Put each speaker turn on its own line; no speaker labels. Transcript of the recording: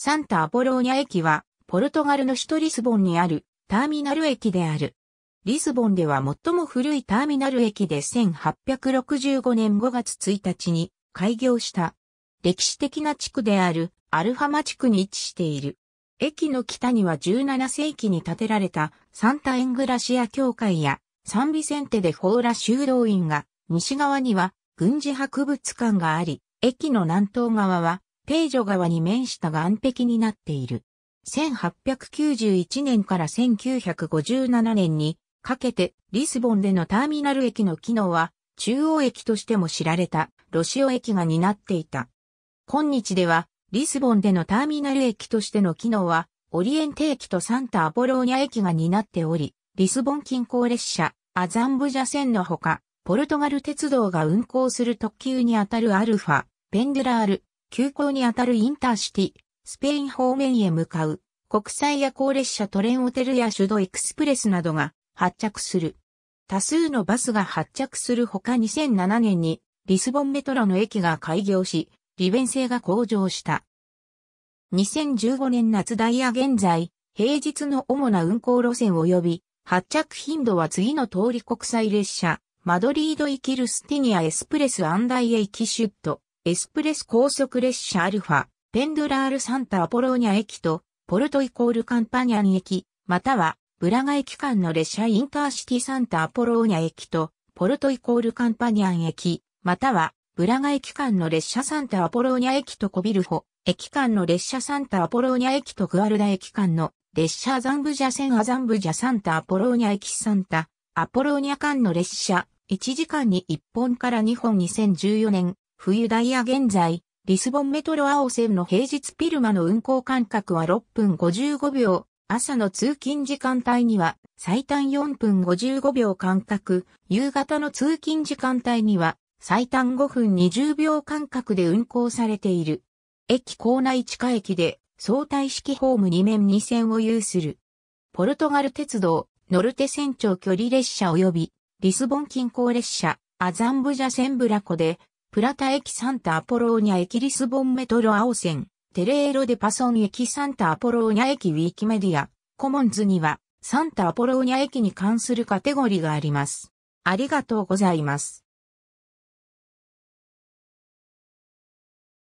サンタ・アポローニャ駅は、ポルトガルの首都リスボンにあるターミナル駅である。リスボンでは最も古いターミナル駅で1865年5月1日に開業した。歴史的な地区であるアルファマ地区に位置している。駅の北には17世紀に建てられたサンタ・エングラシア教会やサンビセンテでフォーラ修道院が、西側には軍事博物館があり、駅の南東側はペ女川に面した岸壁になっている。1891年から1957年にかけてリスボンでのターミナル駅の機能は中央駅としても知られたロシオ駅が担っていた。今日ではリスボンでのターミナル駅としての機能はオリエンテ駅とサンタ・アポローニャ駅が担っており、リスボン近郊列車アザンブジャ線のほか、ポルトガル鉄道が運行する特急にあたるアルファ、ペンデラール、急行にあたるインターシティ、スペイン方面へ向かう、国際夜行列車トレンホテルや首都エクスプレスなどが発着する。多数のバスが発着するほか2007年にリスボンメトロの駅が開業し、利便性が向上した。2015年夏ダイヤ現在、平日の主な運行路線及び、発着頻度は次の通り国際列車、マドリード行きルスティニアエスプレスアンダイエイキシュット、エスプレス高速列車アルファ、ペンドラールサンタアポローニャ駅と、ポルトイコールカンパニャン駅、または、ブラガ駅間の列車インターシティサンタアポローニャ駅と、ポルトイコールカンパニャン駅、または、ブラガ駅間の列車サンタアポローニャ駅とコビルホ、駅間の列車サンタアポローニャ駅とグアルダ駅間の列車アザンブジャ線アザンブジャサンタアポローニャ駅サンタ、アポローニャ間の列車、1時間に1本から2本2014年冬ダイヤ現在、リスボンメトロ青線の平日ピルマの運行間隔は6分55秒、朝の通勤時間帯には最短4分55秒間隔、夕方の通勤時間帯には最短5分20秒間隔で運行されている。駅構内地下駅で相対式ホーム2面2線を有する。ポルトガル鉄道、ノルテ船長距離列車及び、リスボン近郊列車、アザンブジャセンブラコで、プラタ駅サンタアポローニャ駅リスボンメトロ青線、テレーロデパソン駅サンタアポローニャ駅ウィキメディア、コモンズには、サンタアポローニャ駅に関するカテゴリーがあります。ありがとうございます。